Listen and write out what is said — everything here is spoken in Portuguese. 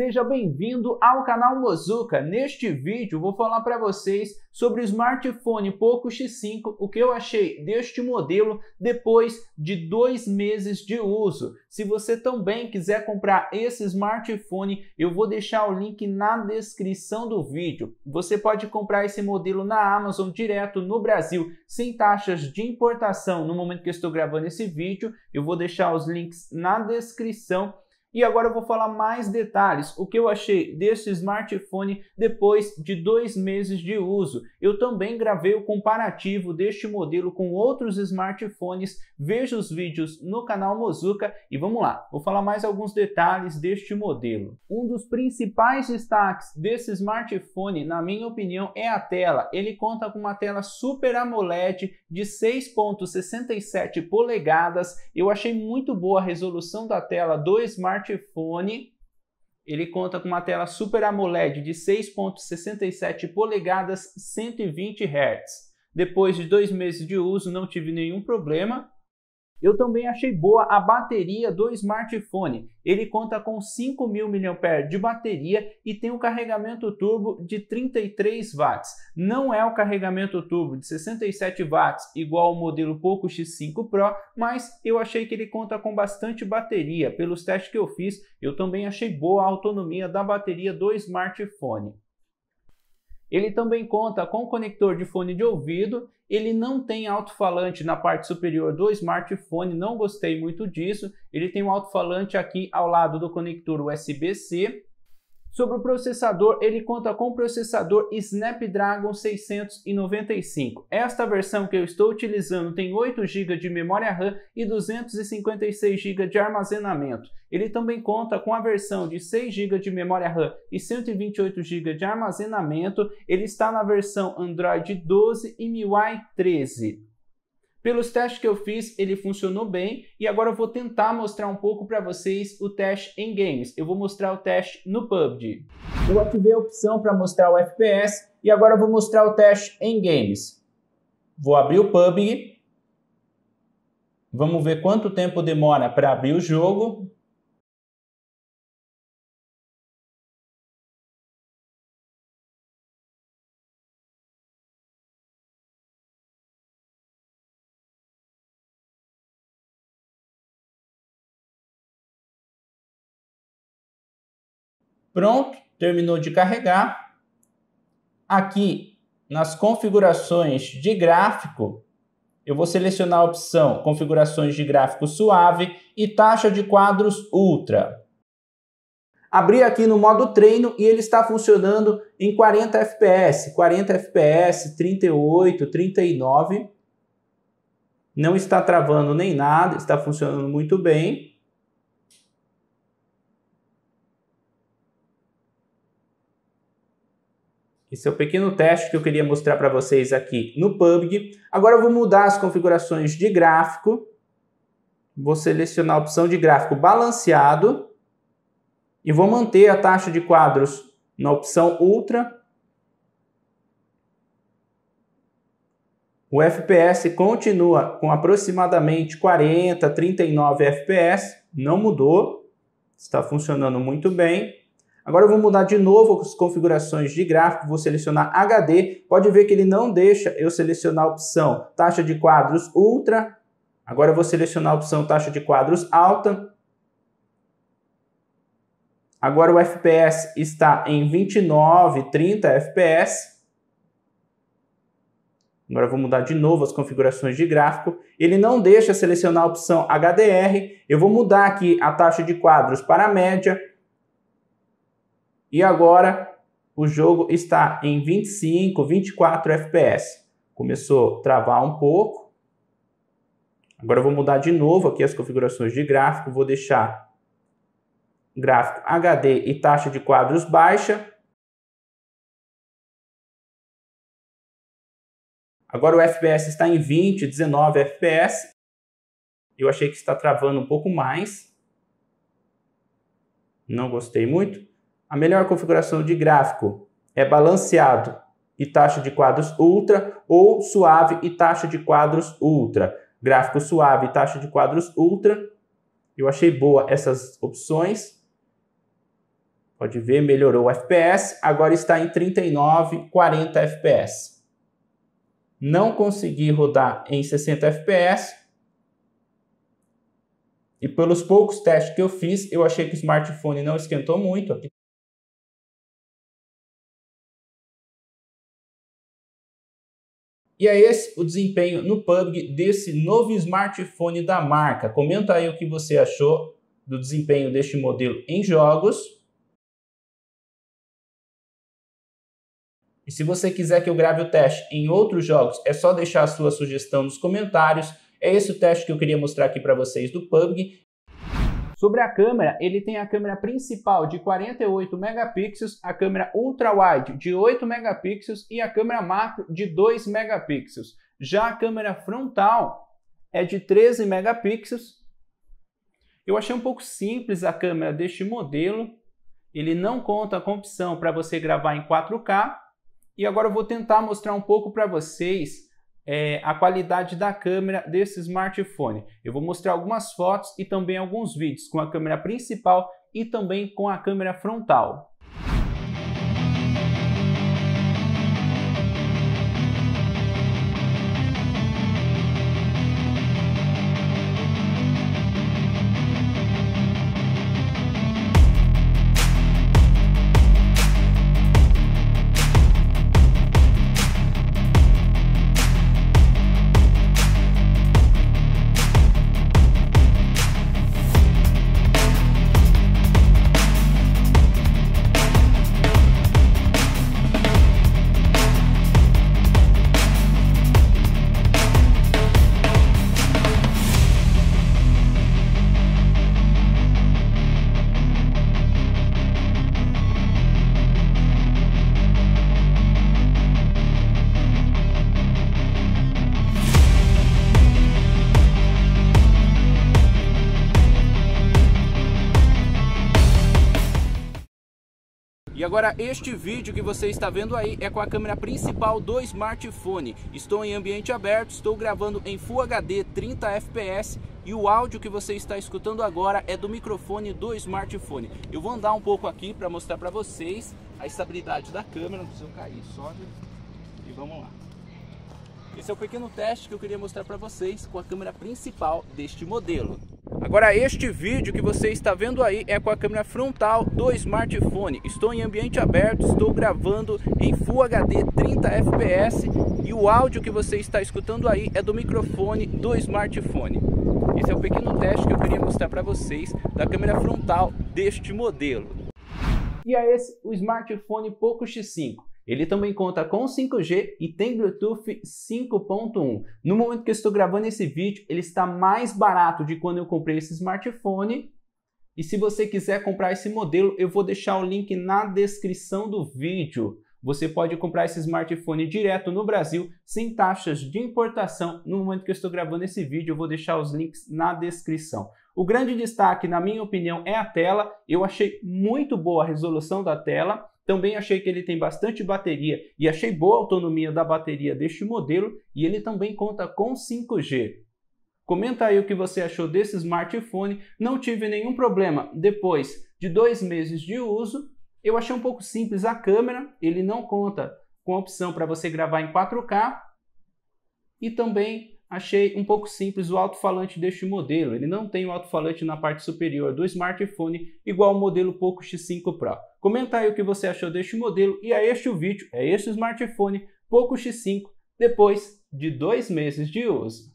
Seja bem-vindo ao canal Mozuka. Neste vídeo vou falar para vocês sobre o smartphone Poco X5, o que eu achei deste modelo depois de dois meses de uso. Se você também quiser comprar esse smartphone, eu vou deixar o link na descrição do vídeo. Você pode comprar esse modelo na Amazon direto no Brasil, sem taxas de importação. No momento que eu estou gravando esse vídeo, eu vou deixar os links na descrição e agora eu vou falar mais detalhes, o que eu achei desse smartphone depois de dois meses de uso. Eu também gravei o comparativo deste modelo com outros smartphones, veja os vídeos no canal Mozuka e vamos lá, vou falar mais alguns detalhes deste modelo. Um dos principais destaques desse smartphone, na minha opinião, é a tela. Ele conta com uma tela Super AMOLED de 6.67 polegadas, eu achei muito boa a resolução da tela do smartphone smartphone, ele conta com uma tela Super AMOLED de 6.67 polegadas, 120 Hz. Depois de dois meses de uso, não tive nenhum problema. Eu também achei boa a bateria do smartphone. Ele conta com 5.000 mAh de bateria e tem um carregamento turbo de 33 watts. Não é o carregamento turbo de 67 watts igual ao modelo Poco X5 Pro, mas eu achei que ele conta com bastante bateria. Pelos testes que eu fiz, eu também achei boa a autonomia da bateria do smartphone. Ele também conta com conector de fone de ouvido, ele não tem alto-falante na parte superior do smartphone, não gostei muito disso. Ele tem um alto-falante aqui ao lado do conector USB-C Sobre o processador, ele conta com o processador Snapdragon 695. Esta versão que eu estou utilizando tem 8 GB de memória RAM e 256 GB de armazenamento. Ele também conta com a versão de 6 GB de memória RAM e 128 GB de armazenamento. Ele está na versão Android 12 e MIUI 13. Pelos testes que eu fiz, ele funcionou bem e agora eu vou tentar mostrar um pouco para vocês o teste em games. Eu vou mostrar o teste no PUBG. Eu ativei a opção para mostrar o FPS e agora eu vou mostrar o teste em games. Vou abrir o PUBG. Vamos ver quanto tempo demora para abrir o jogo. Pronto, terminou de carregar. Aqui nas configurações de gráfico, eu vou selecionar a opção configurações de gráfico suave e taxa de quadros ultra. Abri aqui no modo treino e ele está funcionando em 40 FPS, 40 FPS, 38, 39. Não está travando nem nada, está funcionando muito bem. Esse é o pequeno teste que eu queria mostrar para vocês aqui no PUBG. Agora eu vou mudar as configurações de gráfico. Vou selecionar a opção de gráfico balanceado e vou manter a taxa de quadros na opção Ultra. O FPS continua com aproximadamente 40, 39 FPS, não mudou, está funcionando muito bem. Agora eu vou mudar de novo as configurações de gráfico, vou selecionar HD, pode ver que ele não deixa eu selecionar a opção taxa de quadros ultra, agora eu vou selecionar a opção taxa de quadros alta, agora o FPS está em 29, 30 FPS, agora eu vou mudar de novo as configurações de gráfico, ele não deixa selecionar a opção HDR, eu vou mudar aqui a taxa de quadros para média, e agora o jogo está em 25, 24 FPS. Começou a travar um pouco. Agora eu vou mudar de novo aqui as configurações de gráfico. Vou deixar gráfico HD e taxa de quadros baixa. Agora o FPS está em 20, 19 FPS. Eu achei que está travando um pouco mais. Não gostei muito. A melhor configuração de gráfico é balanceado e taxa de quadros ultra ou suave e taxa de quadros ultra. Gráfico suave e taxa de quadros ultra. Eu achei boa essas opções. Pode ver, melhorou o FPS, agora está em 39, 40 FPS. Não consegui rodar em 60 FPS. E pelos poucos testes que eu fiz, eu achei que o smartphone não esquentou muito. E é esse o desempenho no PUBG desse novo smartphone da marca. Comenta aí o que você achou do desempenho deste modelo em jogos. E se você quiser que eu grave o teste em outros jogos, é só deixar a sua sugestão nos comentários. É esse o teste que eu queria mostrar aqui para vocês do PUBG. Sobre a câmera, ele tem a câmera principal de 48 megapixels, a câmera ultra-wide de 8 megapixels e a câmera macro de 2 megapixels. Já a câmera frontal é de 13 megapixels. Eu achei um pouco simples a câmera deste modelo. Ele não conta com opção para você gravar em 4K. E agora eu vou tentar mostrar um pouco para vocês é, a qualidade da câmera desse smartphone. Eu vou mostrar algumas fotos e também alguns vídeos com a câmera principal e também com a câmera frontal. E agora este vídeo que você está vendo aí é com a câmera principal do smartphone. Estou em ambiente aberto, estou gravando em Full HD 30 FPS e o áudio que você está escutando agora é do microfone do smartphone. Eu vou andar um pouco aqui para mostrar para vocês a estabilidade da câmera, não precisa cair, sobe e vamos lá. Esse é o pequeno teste que eu queria mostrar para vocês com a câmera principal deste modelo. Agora este vídeo que você está vendo aí é com a câmera frontal do smartphone. Estou em ambiente aberto, estou gravando em Full HD 30 fps e o áudio que você está escutando aí é do microfone do smartphone. Esse é o pequeno teste que eu queria mostrar para vocês da câmera frontal deste modelo. E é esse o smartphone Poco X5. Ele também conta com 5G e tem Bluetooth 5.1. No momento que eu estou gravando esse vídeo, ele está mais barato de quando eu comprei esse smartphone. E se você quiser comprar esse modelo, eu vou deixar o link na descrição do vídeo. Você pode comprar esse smartphone direto no Brasil, sem taxas de importação. No momento que eu estou gravando esse vídeo, eu vou deixar os links na descrição. O grande destaque, na minha opinião, é a tela. Eu achei muito boa a resolução da tela. Também achei que ele tem bastante bateria e achei boa a autonomia da bateria deste modelo e ele também conta com 5G. Comenta aí o que você achou desse smartphone. Não tive nenhum problema depois de dois meses de uso. Eu achei um pouco simples a câmera, ele não conta com a opção para você gravar em 4K e também Achei um pouco simples o alto-falante deste modelo, ele não tem o alto-falante na parte superior do smartphone, igual o modelo Poco X5 Pro. Comenta aí o que você achou deste modelo e a este o vídeo, é este smartphone Poco X5, depois de dois meses de uso.